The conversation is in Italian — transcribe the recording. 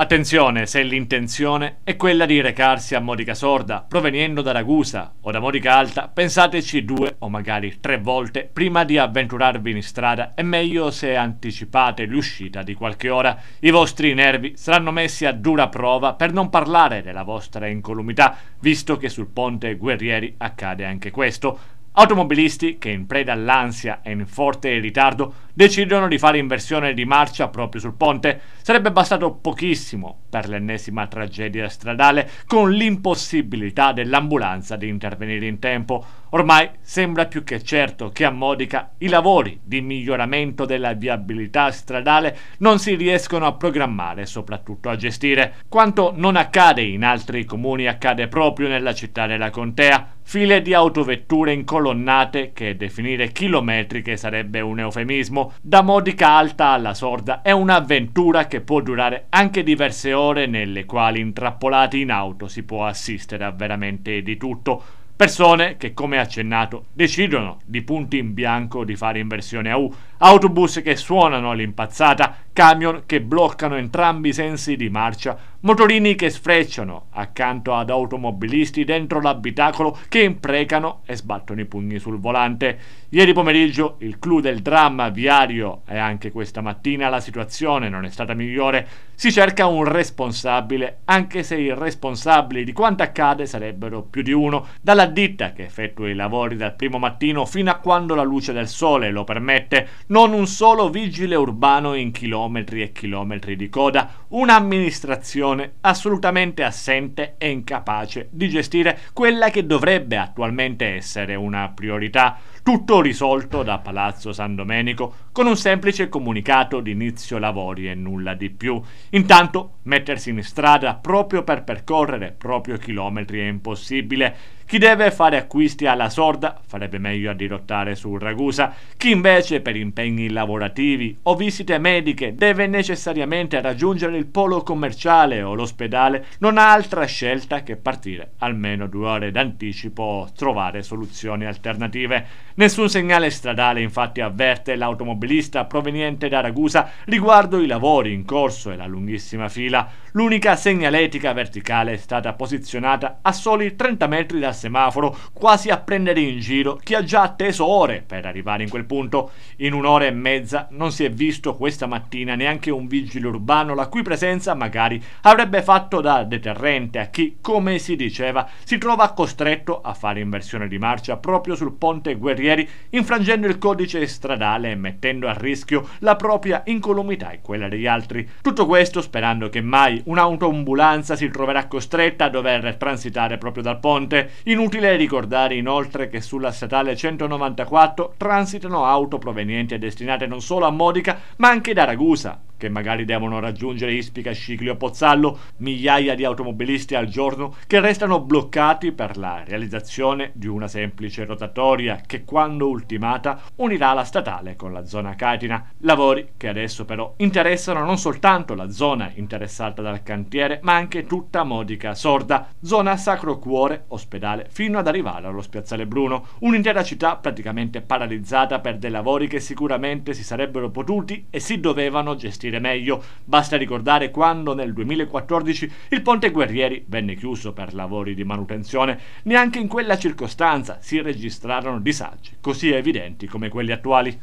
Attenzione se l'intenzione è quella di recarsi a Modica Sorda proveniendo da Ragusa o da Modica Alta, pensateci due o magari tre volte prima di avventurarvi in strada e meglio se anticipate l'uscita di qualche ora. I vostri nervi saranno messi a dura prova per non parlare della vostra incolumità, visto che sul ponte Guerrieri accade anche questo. Automobilisti che in preda all'ansia e in forte ritardo decidono di fare inversione di marcia proprio sul ponte. Sarebbe bastato pochissimo per l'ennesima tragedia stradale con l'impossibilità dell'ambulanza di intervenire in tempo. Ormai sembra più che certo che a Modica i lavori di miglioramento della viabilità stradale non si riescono a programmare e soprattutto a gestire. Quanto non accade in altri comuni accade proprio nella città della contea file di autovetture incolonnate, che definire chilometriche sarebbe un eufemismo, da Modica Alta alla Sorda è un'avventura che può durare anche diverse ore nelle quali intrappolati in auto si può assistere a veramente di tutto. Persone che, come accennato, decidono di punti in bianco di fare inversione a U autobus che suonano all'impazzata, camion che bloccano entrambi i sensi di marcia, motorini che sfrecciano accanto ad automobilisti dentro l'abitacolo che imprecano e sbattono i pugni sul volante. Ieri pomeriggio il clou del dramma viario e anche questa mattina la situazione non è stata migliore. Si cerca un responsabile, anche se i responsabili di quanto accade sarebbero più di uno, dalla ditta che effettua i lavori dal primo mattino fino a quando la luce del sole lo permette non un solo vigile urbano in chilometri e chilometri di coda, un'amministrazione assolutamente assente e incapace di gestire quella che dovrebbe attualmente essere una priorità, tutto risolto da Palazzo San Domenico con un semplice comunicato d'inizio lavori e nulla di più. Intanto mettersi in strada proprio per percorrere proprio chilometri è impossibile. Chi deve fare acquisti alla sorda farebbe meglio a dirottare su Ragusa, chi invece per impegni lavorativi o visite mediche deve necessariamente raggiungere il polo commerciale o l'ospedale non ha altra scelta che partire almeno due ore d'anticipo o trovare soluzioni alternative. Nessun segnale stradale infatti avverte l'automobilista automobilista proveniente da Ragusa riguardo i lavori in corso e la lunghissima fila. L'unica segnaletica verticale è stata posizionata a soli 30 metri dal semaforo, quasi a prendere in giro chi ha già atteso ore per arrivare in quel punto. In un'ora e mezza non si è visto questa mattina neanche un vigile urbano la cui presenza magari avrebbe fatto da deterrente a chi, come si diceva, si trova costretto a fare inversione di marcia proprio sul ponte Guerrieri, infrangendo il codice stradale e mettendo mettendo a rischio la propria incolumità e quella degli altri. Tutto questo sperando che mai un'autoambulanza si troverà costretta a dover transitare proprio dal ponte. Inutile ricordare inoltre che sulla statale 194 transitano auto provenienti e destinate non solo a Modica ma anche da Ragusa, che magari devono raggiungere Ispica, Sciclio, Pozzallo, migliaia di automobilisti al giorno che restano bloccati per la realizzazione di una semplice rotatoria che quando ultimata unirà la statale con la zona Catina. Lavori che adesso però interessano non soltanto la zona interessata dal cantiere ma anche tutta Modica Sorda, zona Sacro Cuore, ospedale, fino ad arrivare allo Spiazzale Bruno, un'intera città praticamente paralizzata per dei lavori che sicuramente si sarebbero potuti e si dovevano gestire capire meglio. Basta ricordare quando nel 2014 il ponte Guerrieri venne chiuso per lavori di manutenzione. Neanche in quella circostanza si registrarono disagi così evidenti come quelli attuali.